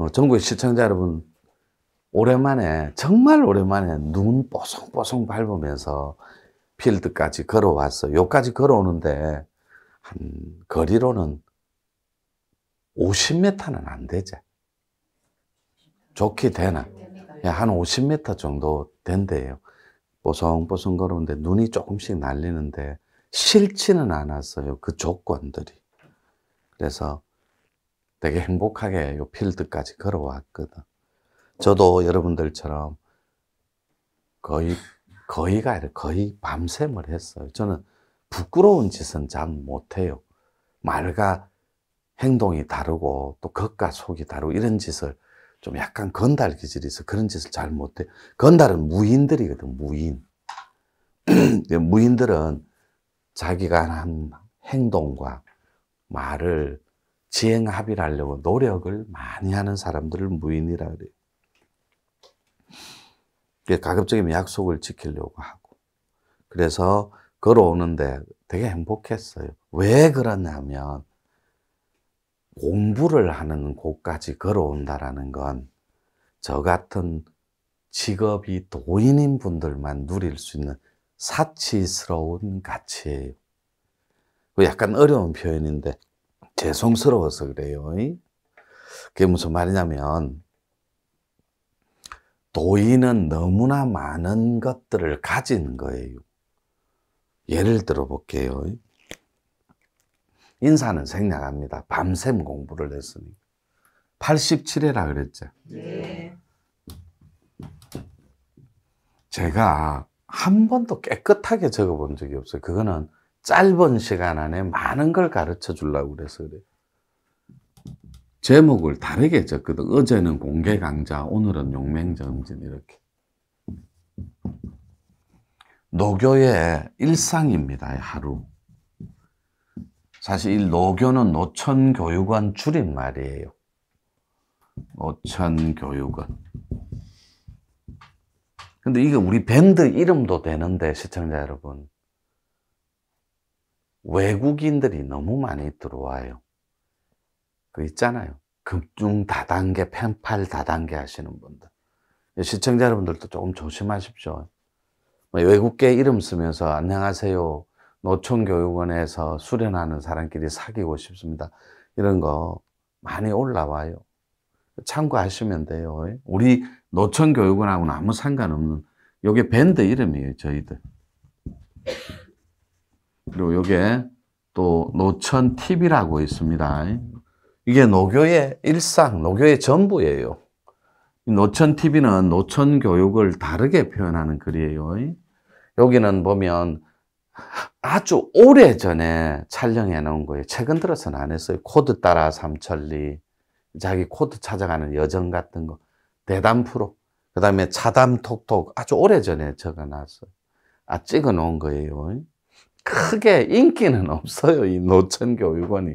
어, 전국의 시청자 여러분, 오랜만에, 정말 오랜만에 눈 뽀송뽀송 밟으면서 필드까지 걸어왔어. 요까지 걸어오는데, 한, 거리로는 50m는 안 되지. 좋게 되나? 예, 한 50m 정도 된대요. 뽀송뽀송 걸어오는데 눈이 조금씩 날리는데 싫지는 않았어요. 그 조건들이. 그래서 되게 행복하게 이 필드까지 걸어왔거든. 저도 여러분들처럼 거의, 거의가 아니라 거의 밤샘을 했어요. 저는 부끄러운 짓은 잘 못해요. 말과 행동이 다르고 또 겉과 속이 다르고 이런 짓을 좀 약간 건달 기질이 있어. 그런 짓을 잘 못해. 건달은 무인들이거든, 무인. 무인들은 자기가 한 행동과 말을 지행합의를 하려고 노력을 많이 하는 사람들을 무인이라 그래요. 가급적이면 약속을 지키려고 하고. 그래서 걸어오는데 되게 행복했어요. 왜 그러냐면 공부를 하는 곳까지 걸어온다라는 건 저 같은 직업이 도인인 분들만 누릴 수 있는 사치스러운 가치예요. 그 약간 어려운 표현인데 죄송스러워서 그래요. 그게 무슨 말이냐면 도인은 너무나 많은 것들을 가진 거예요. 예를 들어 볼게요. 인사는 생략합니다. 밤샘 공부를 했으니. 87회라 그랬죠. 네. 제가 한 번도 깨끗하게 적어본 적이 없어요. 그거는 짧은 시간 안에 많은 걸 가르쳐 주려고 그래서 그래요. 제목을 다르게 적거든. 어제는 공개 강좌, 오늘은 용맹정진 이렇게. 노교의 일상입니다. 하루. 사실 이 노교는 노천교육원 줄임말이에요. 노천교육원. 근데 이게 우리 밴드 이름도 되는데 시청자 여러분 외국인들이 너무 많이 들어와요. 그 있잖아요. 금융 다단계, 펜팔 다단계 하시는 분들. 시청자 여러분들도 조금 조심하십시오. 뭐 외국계 이름 쓰면서 안녕하세요. 노천교육원에서 수련하는 사람끼리 사귀고 싶습니다. 이런 거 많이 올라와요. 참고하시면 돼요. 우리 노천교육원하고는 아무 상관없는, 요게 밴드 이름이에요, 저희들. 그리고 요게 또 노천 TV라고 있습니다. 이게 노교의 일상, 노교의 전부예요. 노천 TV는 노천 교육을 다르게 표현하는 글이에요. 여기는 보면 아주 오래 전에 촬영해 놓은 거예요. 최근 들어서는 안 했어요. 코드 따라 삼천리, 자기 코드 찾아가는 여정 같은 거, 대담 프로, 그 다음에 차담 톡톡 아주 오래 전에 적어 놨어요. 아, 찍어 놓은 거예요. 크게 인기는 없어요. 이 노천교육원이.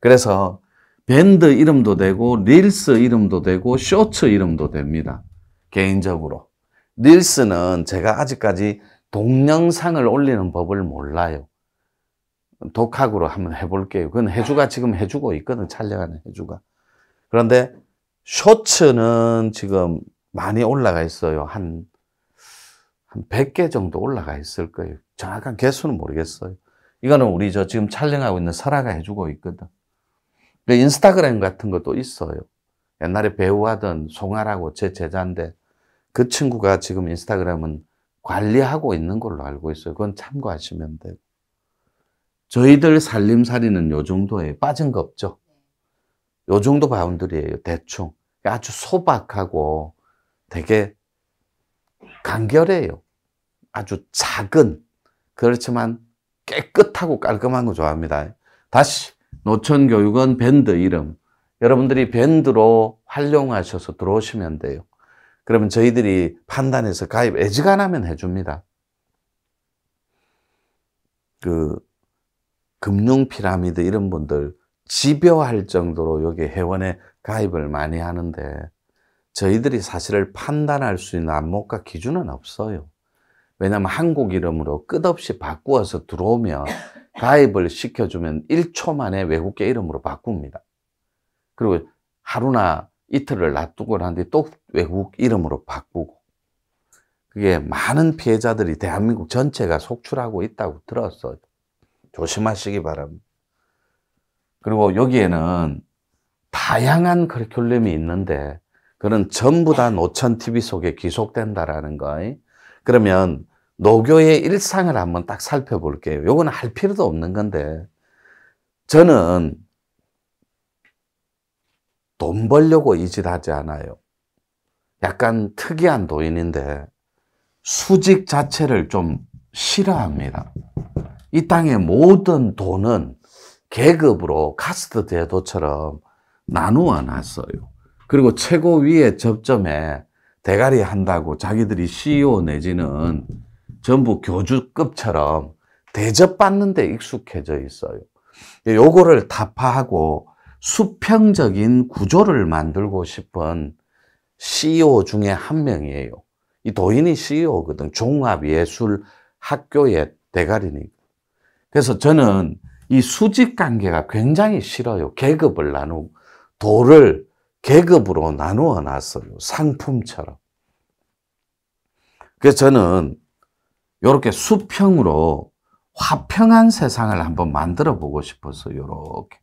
그래서 밴드 이름도 되고 릴스 이름도 되고 쇼츠 이름도 됩니다. 개인적으로. 릴스는 제가 아직까지 동영상을 올리는 법을 몰라요. 독학으로 한번 해볼게요. 그건 해주가 지금 해주고 있거든. 촬영하는 해주가. 그런데 쇼츠는 지금 많이 올라가 있어요. 한한 100개 정도 올라가 있을 거예요. 정확한 개수는 모르겠어요. 이거는 우리 저 지금 촬영하고 있는 설아가 해주고 있거든. 그 인스타그램 같은 것도 있어요. 옛날에 배우하던 송아라고 제 제자인데 그 친구가 지금 인스타그램은 관리하고 있는 걸로 알고 있어요. 그건 참고하시면 되고. 저희들 살림살이는 요 정도에 빠진 거 없죠? 요 정도 바운드리예요. 대충. 아주 소박하고 되게 간결해요. 아주 작은 그렇지만 깨끗하고 깔끔한 거 좋아합니다. 다시 노천교육원 밴드 이름 여러분들이 밴드로 활용하셔서 들어오시면 돼요. 그러면 저희들이 판단해서 가입 애지간하면 해줍니다. 그 금융 피라미드 이런 분들 집요할 정도로 여기 회원에 가입을 많이 하는데 저희들이 사실을 판단할 수 있는 안목과 기준은 없어요. 왜냐하면 한국 이름으로 끝없이 바꾸어서 들어오면 가입을 시켜주면 1초 만에 외국계 이름으로 바꿉니다. 그리고 하루나 이틀을 놔두고 난뒤또 외국 이름으로 바꾸고 그게 많은 피해자들이 대한민국 전체가 속출하고 있다고 들었어요. 조심하시기 바랍니다. 그리고 여기에는 다양한 커리큘럼이 있는데 그런 전부 다 노천 TV 속에 귀속된다라는 거. 그러면 노교의 일상을 한번 딱 살펴볼게요. 요건 할 필요도 없는 건데 저는 돈 벌려고 이짓 하지 않아요. 약간 특이한 도인인데 수직 자체를 좀 싫어합니다. 이 땅의 모든 돈은 계급으로 카스트 제도처럼 나누어 놨어요. 그리고 최고위에 접점에 대가리 한다고 자기들이 CEO 내지는 전부 교주급처럼 대접받는 데 익숙해져 있어요. 예, 요거를 타파하고 수평적인 구조를 만들고 싶은 CEO 중에 한 명이에요. 이 도인이 CEO거든. 종합예술학교의 대가리니까. 그래서 저는 이 수직 관계가 굉장히 싫어요. 계급을 나누고 도를 계급으로 나누어 놨어요. 상품처럼. 그래서 저는 이렇게 수평으로 화평한 세상을 한번 만들어 보고 싶어서 이렇게.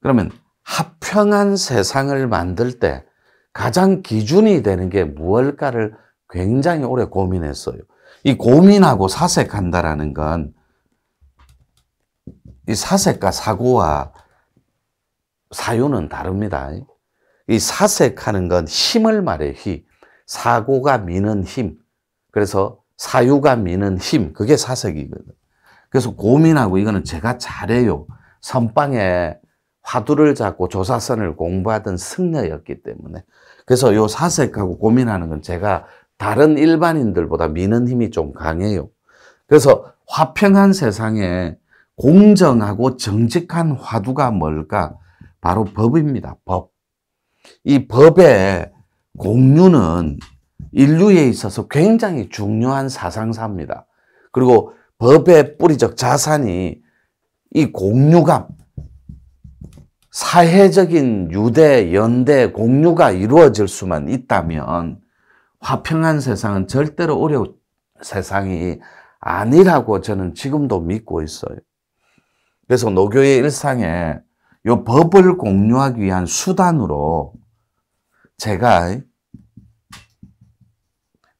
그러면 화평한 세상을 만들 때 가장 기준이 되는 게 무엇일까를 굉장히 오래 고민했어요. 이 고민하고 사색한다라는 건 이 사색과 사고와 사유는 다릅니다. 이 사색하는 건 힘을 말해 힘. 사고가 미는 힘. 그래서 사유가 미는 힘. 그게 사색이거든. 그래서 고민하고 이거는 제가 잘해요. 선방에 화두를 잡고 조사선을 공부하던 승려였기 때문에. 그래서 요 사색하고 고민하는 건 제가 다른 일반인들보다 미는 힘이 좀 강해요. 그래서 화평한 세상에 공정하고 정직한 화두가 뭘까? 바로 법입니다. 법. 이 법의 공유는 인류에 있어서 굉장히 중요한 사상사입니다. 그리고 법의 뿌리적 자산이 이 공유감, 사회적인 유대, 연대, 공유가 이루어질 수만 있다면 화평한 세상은 절대로 어려운 세상이 아니라고 저는 지금도 믿고 있어요. 그래서 노교의 일상에 요 법을 공유하기 위한 수단으로 제가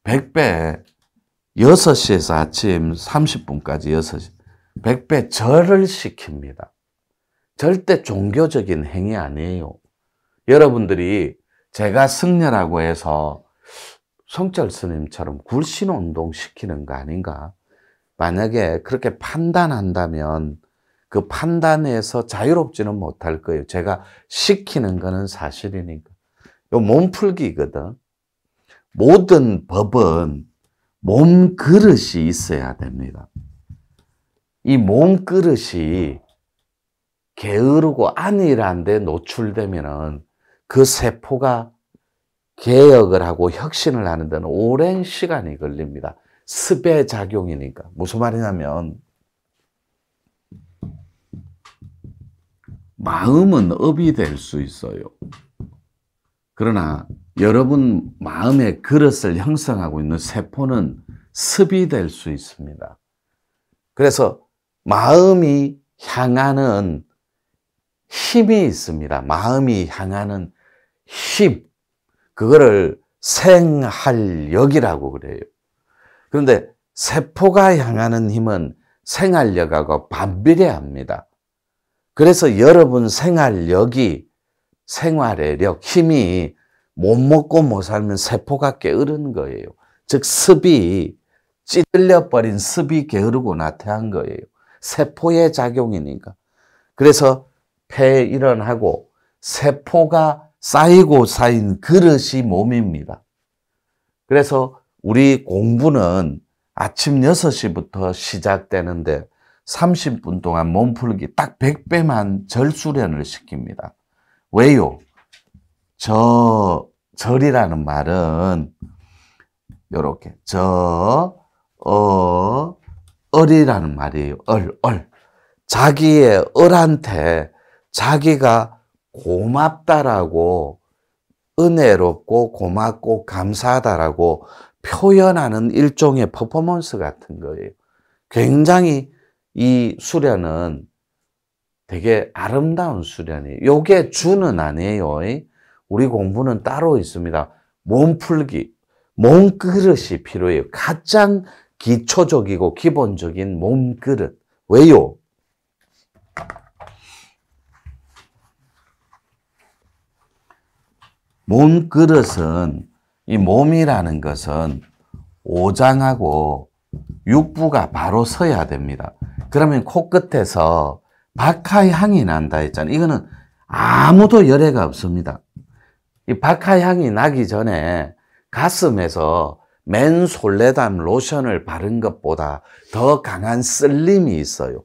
100배 6시에서 아침 30분까지 6시 100배 절을 시킵니다. 절대 종교적인 행위 아니에요. 여러분들이 제가 승려라고 해서 성철 스님처럼 굴신 운동 시키는 거 아닌가? 만약에 그렇게 판단한다면 그 판단에서 자유롭지는 못할 거예요. 제가 시키는 거는 사실이니까. 요 몸풀기거든. 모든 법은 몸 그릇이 있어야 됩니다. 이몸 그릇이 게으르고 안일한데 노출되면은 그 세포가 개혁을 하고 혁신을 하는 데는 오랜 시간이 걸립니다. 습의 작용이니까. 무슨 말이냐면 마음은 업이 될 수 있어요. 그러나 여러분 마음의 그릇을 형성하고 있는 세포는 습이 될 수 있습니다. 그래서 마음이 향하는 힘이 있습니다. 마음이 향하는 힘. 그거를 생활력이라고 그래요. 그런데 세포가 향하는 힘은 생활력하고 반비례합니다. 그래서 여러분 생활력이 생활의력, 힘이 못 먹고 못 살면 세포가 게으른 거예요. 즉 습이 찌들려버린 습이 게으르고 나태한 거예요. 세포의 작용이니까. 그래서 폐에 일어나고 세포가 쌓이고 쌓인 그릇이 몸입니다. 그래서 우리 공부는 아침 6시부터 시작되는데 30분 동안 몸풀기 딱 100배만 절수련을 시킵니다. 왜요? 저, 절이라는 말은 요렇게 저, 어, 얼이라는 말이에요. 얼, 얼. 자기의 얼한테 자기가 고맙다라고 은혜롭고 고맙고 감사하다라고 표현하는 일종의 퍼포먼스 같은 거예요. 굉장히 이 수련은 되게 아름다운 수련이에요. 요게 주는 아니에요. 우리 공부는 따로 있습니다. 몸풀기, 몸그릇이 필요해요. 가장 기초적이고 기본적인 몸그릇. 왜요? 몸그릇은 이 몸이라는 것은 오장하고 육부가 바로 서야 됩니다. 그러면 코끝에서 박하의 향이 난다 했잖아요. 이거는 아무도 열애가 없습니다. 이 박하 향이 나기 전에 가슴에서 맨 솔레담 로션을 바른 것보다 더 강한 쓸림이 있어요.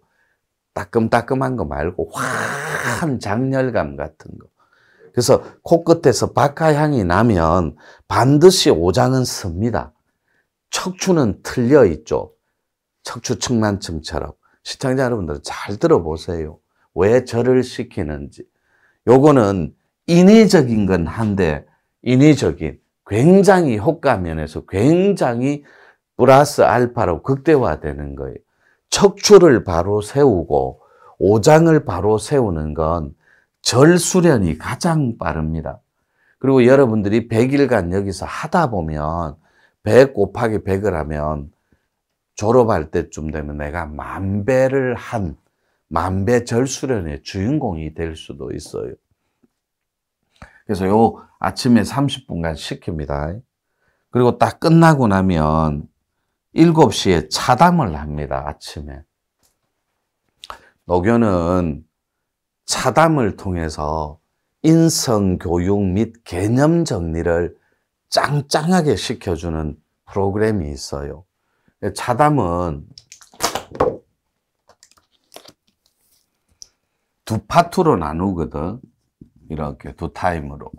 따끔따끔한 거 말고 확한 장렬감 같은 거. 그래서 코끝에서 박하 향이 나면 반드시 오장은 씁니다. 척추는 틀려 있죠. 척추 측만증처럼. 시청자 여러분들 잘 들어보세요. 왜 절을 시키는지. 요거는 인위적인 건 한데 인위적인 굉장히 효과면에서 굉장히 플러스 알파로 극대화되는 거예요. 척추를 바로 세우고 오장을 바로 세우는 건 절수련이 가장 빠릅니다. 그리고 여러분들이 100일간 여기서 하다 보면 100 곱하기 100을 하면 졸업할 때쯤 되면 내가 만배를 한 만배 절수련의 주인공이 될 수도 있어요. 그래서 요 아침에 30분간 시킵니다. 그리고 딱 끝나고 나면 7시에 차담을 합니다. 아침에. 노교는 차담을 통해서 인성 교육 및 개념 정리를 짱짱하게 시켜주는 프로그램이 있어요. 차담은 네, 두 파트로 나누거든. 이렇게 두 타임으로.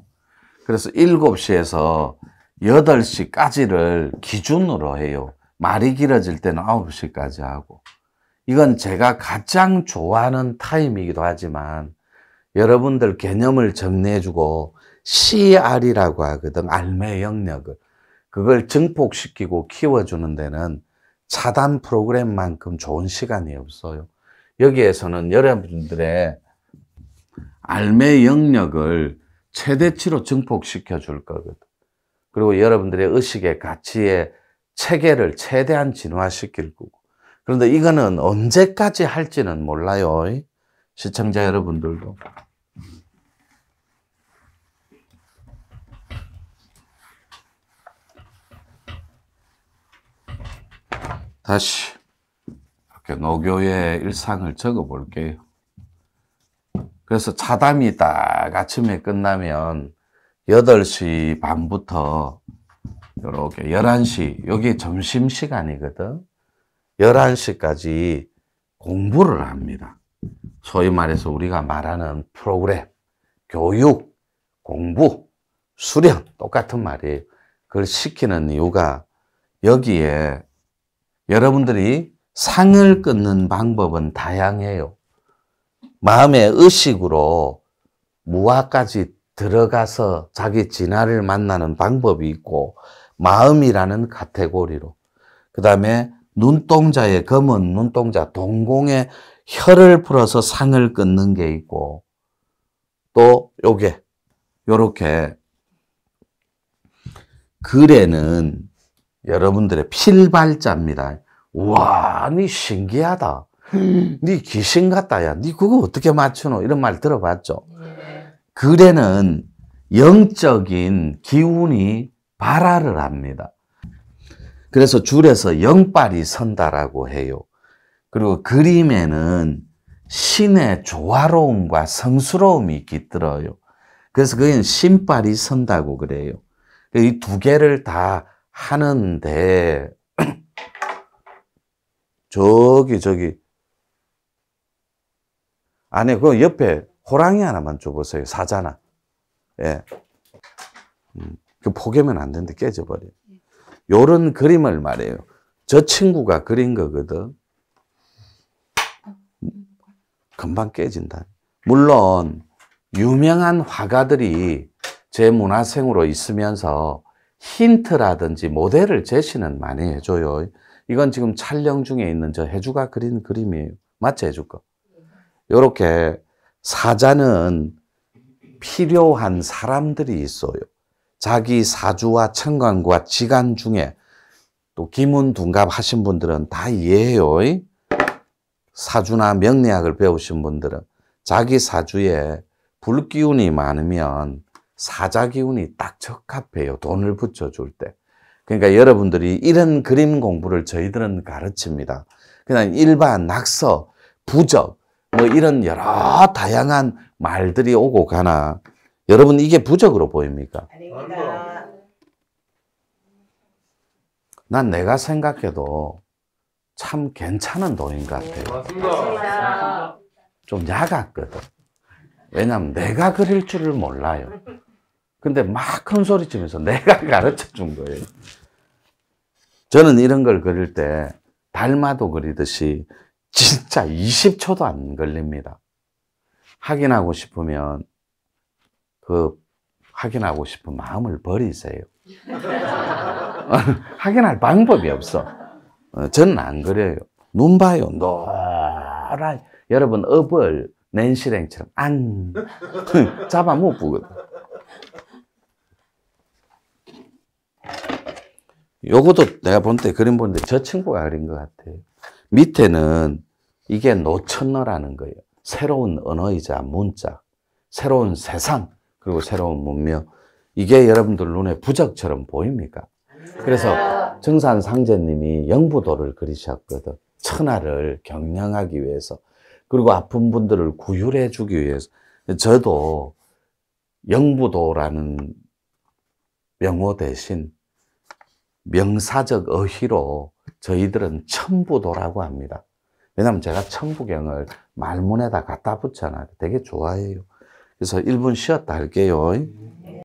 그래서 7시에서 8시까지를 기준으로 해요. 말이 길어질 때는 9시까지 하고. 이건 제가 가장 좋아하는 타임이기도 하지만 여러분들 개념을 정리해주고 CR이라고 하거든. 알매 영역을. 그걸 증폭시키고 키워주는 데는 사단 프로그램만큼 좋은 시간이 없어요. 여기에서는 여러분들의 알매 영역을 최대치로 증폭시켜 줄 거거든. 그리고 여러분들의 의식의 가치의 체계를 최대한 진화시킬 거고. 그런데 이거는 언제까지 할지는 몰라요. 시청자 여러분들도. 다시 이렇게 노교의 일상을 적어 볼게요. 그래서 차담이 딱 아침에 끝나면 8시 반부터 이렇게 11시, 여기 점심시간이거든. 11시까지 공부를 합니다. 소위 말해서 우리가 말하는 프로그램, 교육, 공부, 수련, 똑같은 말이에요. 그걸 시키는 이유가 여기에 여러분들이 상을 끊는 방법은 다양해요. 마음의 의식으로 무화까지 들어가서 자기 진화를 만나는 방법이 있고 마음이라는 카테고리로 그 다음에 눈동자의 검은 눈동자 동공에 혀를 풀어서 상을 끊는 게 있고 또 요게 요렇게 글에는 여러분들의 필발자입니다. 우와, 니 신기하다. 음. 니 귀신 같다, 야. 니 그거 어떻게 맞추노? 이런 말 들어봤죠? 네. 그래는 영적인 기운이 발화를 합니다. 그래서 줄에서 영발이 선다라고 해요. 그리고 그림에는 신의 조화로움과 성스러움이 깃들어요. 그래서 그건 신발이 선다고 그래요. 이 두 개를 다 하는데 저기 저기 안에 그 옆에 호랑이 하나만 줘보세요 사자나 예. 음, 그 포개면 안 되는데 깨져버려 요런 그림을 말해요 저 친구가 그린 거거든 금방 깨진다 물론 유명한 화가들이 제 문화생으로 있으면서 힌트라든지 모델을 제시는 많이 해줘요. 이건 지금 촬영 중에 있는 저 해주가 그린 그림이에요. 맞죠, 해주 거? 요렇게 사자는 필요한 사람들이 있어요. 자기 사주와 천관과 지간 중에 또 기문둔갑 하신 분들은 다 이해해요. 사주나 명리학을 배우신 분들은 자기 사주에 불기운이 많으면 사자기운이 딱 적합해요. 돈을 붙여줄 때. 그러니까 여러분들이 이런 그림 공부를 저희들은 가르칩니다. 그냥 일반 낙서, 부적, 뭐 이런 여러 다양한 말들이 오고 가나. 여러분 이게 부적으로 보입니까? 아닙니다. 난 내가 생각해도 참 괜찮은 돈인 것 같아요. 좀야 g 거든 왜냐면 내가 그릴 줄을 몰라요. 근데 막 큰 소리 치면서 내가 가르쳐 준 거예요. 저는 이런 걸 그릴 때 달마도 그리듯이 진짜 20초도 안 걸립니다. 확인하고 싶으면 그 확인하고 싶은 마음을 버리세요. 확인할 방법이 없어. 어, 저는 안 그래요. 눈 봐요. 노라. 여러분 업을 낸시랭처럼 안 잡아못 보 요것도 내가 본 때 그림 보는데 저 친구가 그린 것 같아. 밑에는 이게 노천어라는 거예요. 새로운 언어이자 문자, 새로운 세상, 그리고 새로운 문명. 이게 여러분들 눈에 부적처럼 보입니까? 그래서 정산 상제님이 영부도를 그리셨거든. 천하를 경량하기 위해서. 그리고 아픈 분들을 구휼해 주기 위해서. 저도 영부도라는 명호 대신 명사적 어휘로 저희들은 천부도라고 합니다. 왜냐하면 제가 천부경을 말문에다 갖다 붙잖아요. 되게 좋아해요. 그래서 1분 쉬었다 할게요.